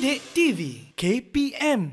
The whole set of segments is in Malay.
Sidik TV KPM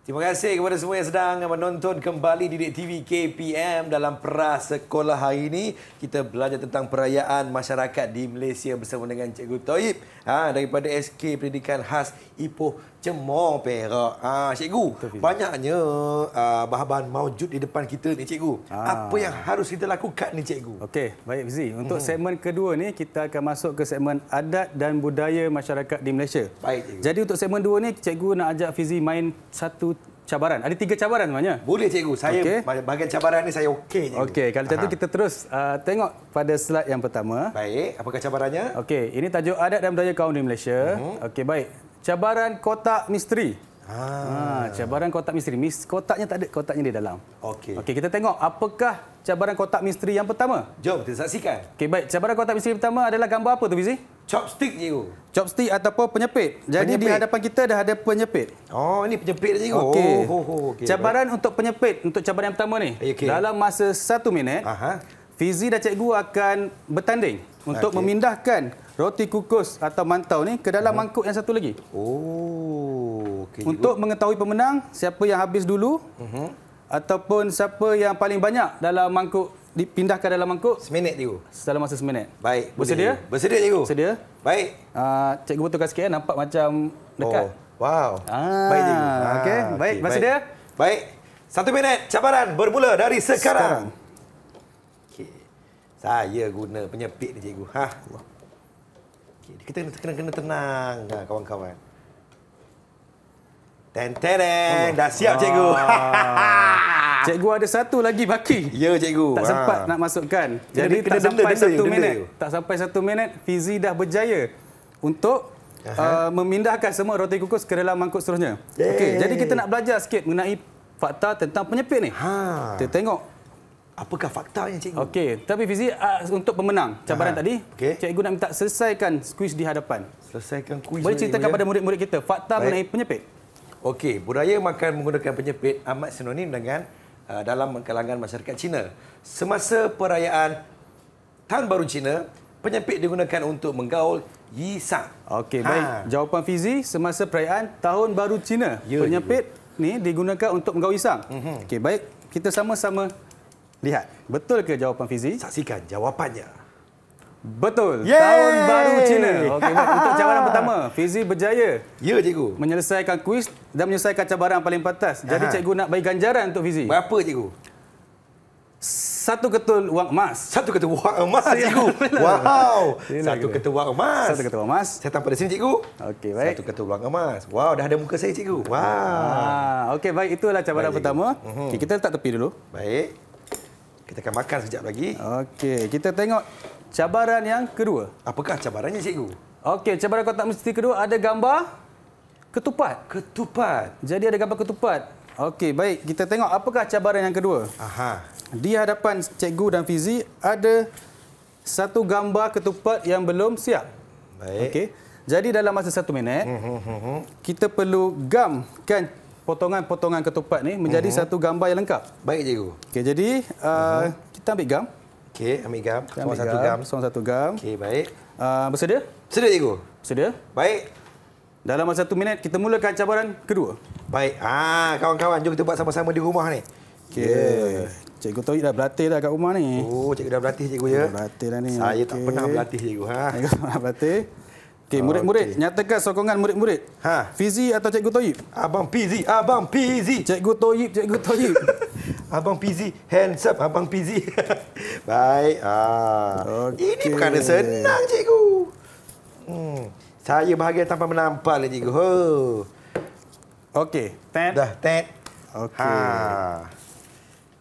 Terima kasih kepada semua yang sedang menonton kembali Didik TV KPM dalam peras sekolah hari ini. Kita belajar tentang perayaan masyarakat di Malaysia bersama dengan Cikgu Toib ha, daripada SK Pendidikan Khas Ipoh Cemor perak. Ha, cikgu, Tafiq. banyaknya uh, bahan-bahan mawujud di depan kita ni, cikgu. Ha. Apa yang harus kita lakukan ni, cikgu? Okey, baik, Fizi. Untuk hmm. segmen kedua ni, kita akan masuk ke segmen adat dan budaya masyarakat di Malaysia. Baik, cikgu. Jadi untuk segmen dua ni, cikgu nak ajak Fizi main satu cabaran. Ada tiga cabaran sebenarnya. Boleh, cikgu. Saya okay. bahagian cabaran ni saya okey, cikgu. Okey, kalau macam tu ha. kita terus uh, tengok pada slide yang pertama. Baik, apakah cabarannya? Okey, ini tajuk adat dan budaya kaum di Malaysia. Hmm. Okey, baik cabaran kotak misteri. Ha. ha, cabaran kotak misteri. Mis kotaknya tak ada, kotaknya di dalam. Okey. Okey, kita tengok apakah cabaran kotak misteri yang pertama? Jom kita saksikan. Okey, baik. Cabaran kotak misteri pertama adalah gambar apa tu, Fizi? Chopstick, tu. Chopstick ataupun penyepit. Jadi penyepit. di hadapan kita dah ada penyepit. Oh, ini penyepit, cikgu. Oh, oh, oh, okey. cabaran baik. untuk penyepit untuk cabaran yang pertama ni. Eh, okay. Dalam masa satu minit, Aha. Fizi dan cikgu akan bertanding untuk memindahkan roti kukus atau mantau ni ke dalam mhm. mangkuk yang satu lagi. Oh, okay. Untuk mengetahui pemenang, siapa yang habis dulu uh mhm. -huh. ataupun siapa yang paling banyak dalam mangkuk dipindahkan dalam mangkuk. Seminit, cikgu. Dalam masa seminit. Baik. Bersedia? Bersedia, cikgu. Bersedia. Baik. Uh, cikgu betulkan sikit, eh, nampak macam dekat. Oh, wow. Ah, baik, cikgu. Ah, okey, baik. masih dia? Baik. Satu minit cabaran bermula dari sekarang. sekarang. Okay. Saya guna penyepit ni, cikgu. Ha. Wow. Kita kena kena, kena tenang kawan-kawan. Ten ten oh, dah siap cikgu. Ah. cikgu ada satu lagi baki. Ya cikgu. Tak ah. sempat ha. nak masukkan. Jadi kena, tak denda, sampai denda, satu denda, minit. Denda. Tak sampai satu minit Fizi dah berjaya untuk uh, memindahkan semua roti kukus ke dalam mangkuk seterusnya. Okey, jadi kita nak belajar sikit mengenai fakta tentang penyepit ni. Ha. Kita tengok Apakah fakta yang cikgu? Okey, tapi Fizi uh, untuk pemenang cabaran Aha. tadi, okay. cikgu nak minta selesaikan kuis di hadapan. Selesaikan kuis. Boleh cerita kepada murid-murid kita fakta Baik. mengenai penyepit? Okey, budaya makan menggunakan penyepit amat sinonim dengan uh, dalam kalangan masyarakat Cina. Semasa perayaan Tahun Baru Cina, penyepit digunakan untuk menggaul Yi Sang. Okey, ha. baik. Jawapan Fizi, semasa perayaan Tahun Baru Cina, ya, ya, ya. penyepit ya. ni digunakan untuk menggaul Yi Sang. Mm -hmm. Okey, baik. Kita sama-sama Lihat, betul ke jawapan Fizi? Saksikan jawapannya. Betul. Yeay! Tahun baru Cina. Okey, untuk cabaran pertama, Fizi berjaya. Ya, cikgu. Menyelesaikan kuis dan menyelesaikan cabaran paling pantas. Jadi Aha. cikgu nak bagi ganjaran untuk Fizi. Berapa cikgu? Satu ketul wang emas. Satu ketul wang emas, cikgu. Wow. Satu ketul wang emas. Satu ketul wang emas. Saya tampak di sini, cikgu. Okey, baik. Satu ketul wang emas. Wow, dah ada muka saya, cikgu. Wow. Ah, Okey, baik. Itulah cabaran baik, pertama. Mhm. Okay, kita letak tepi dulu. Baik. Kita akan makan sekejap lagi. Okey, kita tengok cabaran yang kedua. Apakah cabarannya, cikgu? Okey, cabaran kotak mesti kedua ada gambar ketupat. Ketupat. Jadi ada gambar ketupat. Okey, baik. Kita tengok apakah cabaran yang kedua. Aha. Di hadapan cikgu dan Fizi ada satu gambar ketupat yang belum siap. Baik. Okey. Jadi dalam masa satu minit, mhm, mhm, mhm. kita perlu gamkan potongan-potongan ketupat ni menjadi uh mhm. -huh. satu gambar yang lengkap. Baik cikgu. Okey jadi uh, uh mhm. -huh. kita ambil gam. Okey ambil gam. Kita ambil satu gam, seorang satu gam. Okey baik. Ah uh, bersedia? Sedia cikgu. Bersedia? Baik. Dalam masa satu minit kita mulakan cabaran kedua. Baik. Ah kawan-kawan jom kita buat sama-sama di rumah ni. Okey. Yeah. Cikgu Tauhid dah berlatih dah kat rumah ni. Oh cikgu dah berlatih cikgu ya. Dah berlatih dah ni. Saya okay. tak pernah berlatih cikgu ha. Cikgu pernah berlatih. Okey, murid-murid ah, okay. nyatakan sokongan murid-murid. Ha. Fizi atau Cikgu Toyib? Abang Fizi, Abang Fizi. Cikgu Toyib, Cikgu Toyib. Abang PZ, hands up Abang PZ. Baik. Ah. Ha. Okay. Ini bukan senang, cikgu. Hmm. Saya bahagia tanpa menampal, cikgu. Ho. Okey, ten. Dah, ten. Okey. Ha.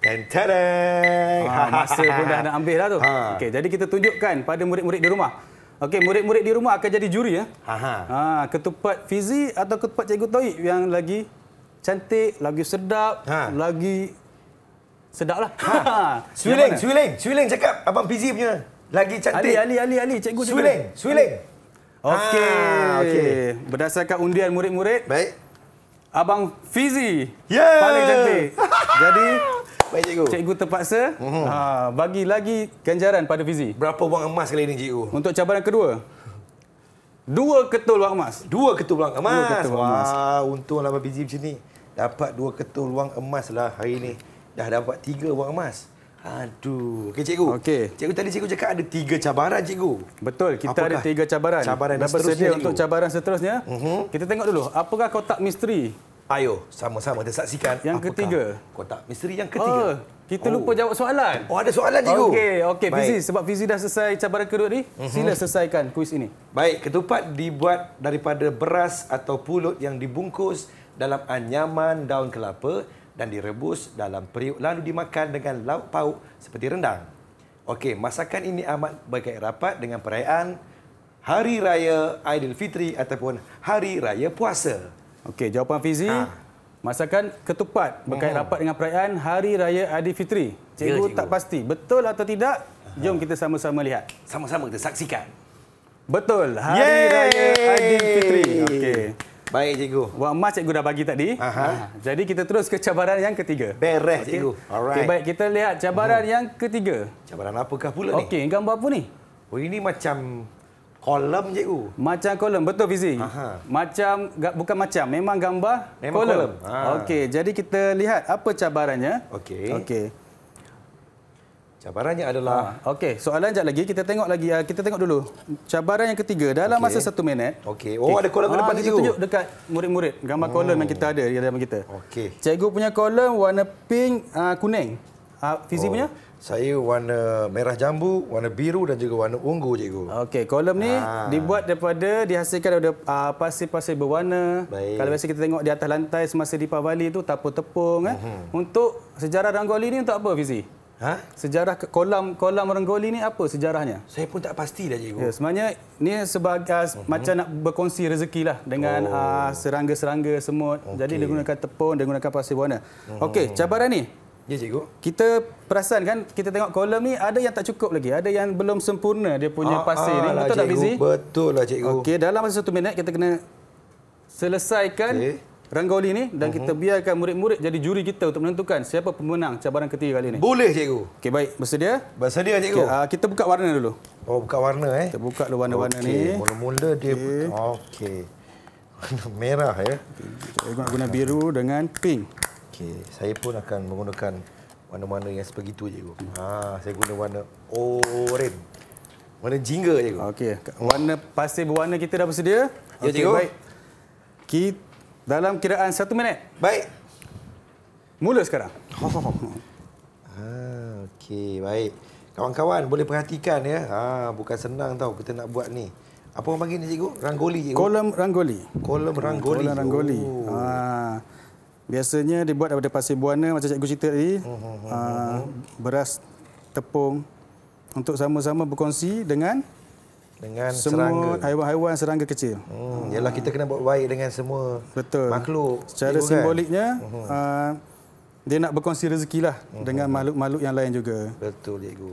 Ten, ten. Ha, ah, masa pun dah nak ambil dah tu. Ha. Okey, jadi kita tunjukkan pada murid-murid di rumah. Okey, murid-murid di rumah akan jadi juri ya. Ha, ketupat Fizi atau ketupat Cikgu Toik yang lagi cantik, lagi sedap, ha. lagi sedaplah. Ha. Swilling, swilling, swilling cakap abang Fizi punya lagi cantik. Ali, Ali, Ali, Ali, Cikgu. Swilling, swilling. Okey, ah, okey. Berdasarkan undian murid-murid. Baik. Abang Fizi. Yeah. Paling cantik. jadi Baik cikgu. Cikgu terpaksa uh mhm. -huh. ha, bagi lagi ganjaran pada Fizi. Berapa wang emas kali ini cikgu? Untuk cabaran kedua. Dua ketul wang emas. Dua ketul wang emas. Dua ketul wang emas. Wah, untunglah Abang Fizi macam ni. Dapat dua ketul wang emas lah hari ini. Dah dapat tiga wang emas. Aduh. Okey cikgu. Okey. Cikgu tadi cikgu cakap ada tiga cabaran cikgu. Betul. Kita Apakah ada tiga cabaran. Cabaran seterusnya. Untuk cabaran seterusnya. Uh mhm. -huh. Kita tengok dulu. Apakah kotak misteri Ayo, sama-sama kita saksikan. Yang apakah ketiga. Kotak misteri yang ketiga. Oh, kita oh. lupa jawab soalan. Oh, ada soalan juga Okey, okey. Fizi, sebab Fizi dah selesai cabaran kedua ni, uh mhm. -huh. sila selesaikan kuis ini. Baik, ketupat dibuat daripada beras atau pulut yang dibungkus dalam anyaman daun kelapa dan direbus dalam periuk lalu dimakan dengan lauk pauk seperti rendang. Okey, masakan ini amat berkait rapat dengan perayaan Hari Raya Aidilfitri ataupun Hari Raya Puasa. Okey, jawapan Fizi. Ha. Masakan ketupat berkait hmm. rapat dengan perayaan Hari Raya Aidilfitri. Ya, cikgu, ya, cikgu tak pasti betul atau tidak? Jom kita sama-sama lihat. Sama-sama kita saksikan. Betul. Hari Yeay! Raya Fitri. Okey. Baik cikgu. Wah, mas cikgu dah bagi tadi. Aha. Jadi kita terus ke cabaran yang ketiga. Beres okay. cikgu. Okay, baik, kita lihat cabaran uh yang ketiga. Cabaran apakah pula okay, ni? Okey, gambar apa ni? Oh, ini macam kolom je u. Macam kolom betul Fizi. Aha. Macam bukan macam memang gambar memang kolom. kolom. Ha. Okey, jadi kita lihat apa cabarannya. Okey. Okey. Cabarannya adalah ha, Okey, soalan jap lagi kita tengok lagi uh, kita tengok dulu. Cabaran yang ketiga dalam okay. masa satu minit. Okey. Oh okay. ada kolom ke depan ha, tunjuk dekat murid-murid gambar hmm. Oh. kolom yang kita ada di dalam kita. Okey. Cikgu punya kolom warna pink uh, kuning. Uh, Fizi oh. punya? Saya warna merah jambu, warna biru dan juga warna ungu, cikgu. Okey, kolam ni ha. dibuat daripada dihasilkan daripada uh, pasir-pasir berwarna. Baik. Kalau biasa kita tengok di atas lantai semasa di Pavali tu tapu tepung eh. Mm-hmm. Untuk sejarah Ranggoli ni untuk apa, Fizi? Ha? Sejarah kolam-kolam Ranggoli ni apa sejarahnya? Saya pun tak pastilah, cikgu. Ya, sebenarnya ni sebagai uh, mm macam nak berkongsi lah dengan oh. uh, serangga-serangga semut. Okay. Jadi dia gunakan tepung, dia gunakan pasir berwarna. Mm-hmm. Okey, cabaran ni Ya, cikgu. Kita perasan kan, kita tengok kolam ni ada yang tak cukup lagi. Ada yang belum sempurna dia punya ah, pasir ah, ni. Betul lah, tak, Bizi? Betul lah, cikgu. Okey, dalam masa satu minit, kita kena selesaikan okay. ranggoli ni dan uh mhm. -huh. kita biarkan murid-murid jadi juri kita untuk menentukan siapa pemenang cabaran ketiga kali ni. Boleh, cikgu. Okey, baik. Bersedia? Bersedia, cikgu. Okay, uh, ah, kita buka warna dulu. Oh, buka warna eh. Kita buka dulu warna-warna okay. ni. Mula-mula dia... Okey. Okay. merah ya. Kita guna biru dengan pink. Okey, saya pun akan menggunakan warna-warna yang sebegitu je. Ha, saya guna warna oren. Warna jingga je. Okey, warna pasir berwarna kita dah bersedia. Ya, okay, Baik. Ki dalam kiraan satu minit. Baik. Mula sekarang. ha, okey, baik. Kawan-kawan boleh perhatikan ya. Ha, bukan senang tau kita nak buat ni. Apa orang panggil ni cikgu? Ranggoli cikgu. Kolam rangoli. Kolam rangoli. Kolam rangoli. Oh. Ha. Biasanya dibuat daripada pasir buana macam cikgu cerita tadi. Uh-huh. Uh, beras tepung untuk sama-sama berkongsi dengan dengan semua serangga. haiwan-haiwan serangga kecil. Hmm, ialah uh, kita kena buat baik dengan semua betul. makhluk. Secara ya, simboliknya uh-huh. uh, dia nak berkongsi rezekilah uh-huh. Hmm, dengan makhluk-makhluk yang lain juga. Betul cikgu.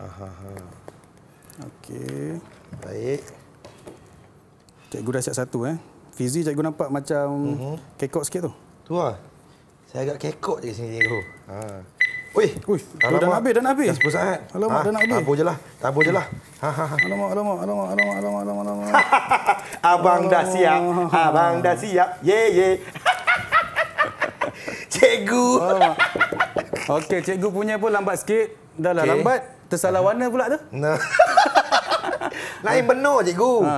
Ha Okey. Baik. Cikgu dah siap satu eh. Fizi cikgu nampak macam uh-huh. kekok sikit tu. Tu lah. Saya agak kekok je sini cikgu. Ha. Ui, Ui tu dah nak habis, dah nak habis. Dah 10 saat. Alamak, ha, dah nak habis. Tabur je lah, tabur je lah. Ha, ha, ha. alamak, alamak, alamak, alamak, alamak, alamak. alamak. abang dah siap, abang dah siap. Ye, yeah, ye. Yeah. cikgu. Ah. Okey, cikgu punya pun lambat sikit. Dah lah okay. lambat. Tersalah warna pula tu. Nah. Lain benar, cikgu. Ha.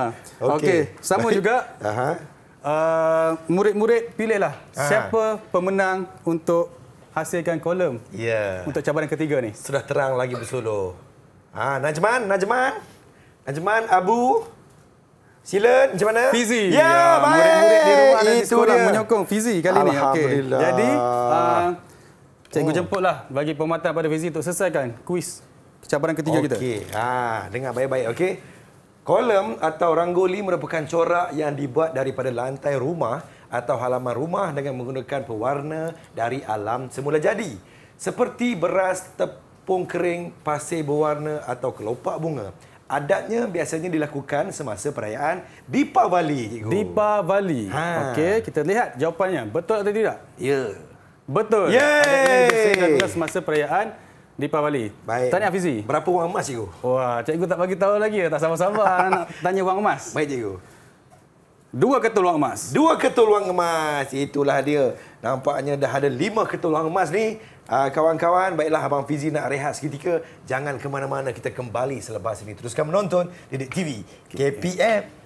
Okey, okay. sama juga. Aha uh, murid-murid pilihlah ha. siapa pemenang untuk hasilkan kolom yeah. untuk cabaran ketiga ni. Sudah terang lagi bersolo. Ha, ah, Najman, Najman. Najman, Abu. Silen, macam mana? Fizi. Ya, ya baik. Murid-murid di rumah Itu dan di sekolah dia. menyokong Fizi kali ni. Alhamdulillah. Jadi, uh, cikgu oh. jemputlah bagi pemata pada Fizi untuk selesaikan kuis cabaran ketiga okay. kita. Okey, ha, dengar baik-baik. Okey. Kolam atau rangoli merupakan corak yang dibuat daripada lantai rumah atau halaman rumah dengan menggunakan pewarna dari alam semula jadi. Seperti beras, tepung kering, pasir berwarna atau kelopak bunga. Adatnya biasanya dilakukan semasa perayaan Deepavali. Cikgu. Deepavali. Ha. Okey, kita lihat jawapannya. Betul atau tidak? Ya. Betul. Yeay! Adatnya biasanya dilakukan semasa perayaan Dipawali. Baik. Tanya Fizi. Berapa wang emas cikgu? Wah, cikgu tak bagi tahu lagi tak sama-sama nak tanya wang emas. Baik cikgu. Dua ketul wang emas. Dua ketul wang emas. Itulah dia. Nampaknya dah ada lima ketul wang emas ni. Ah, kawan-kawan, baiklah abang Fizi nak rehat seketika. Jangan ke mana-mana kita kembali selepas ini. Teruskan menonton Dedik TV. KPM. Okay.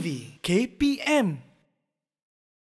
TV KPM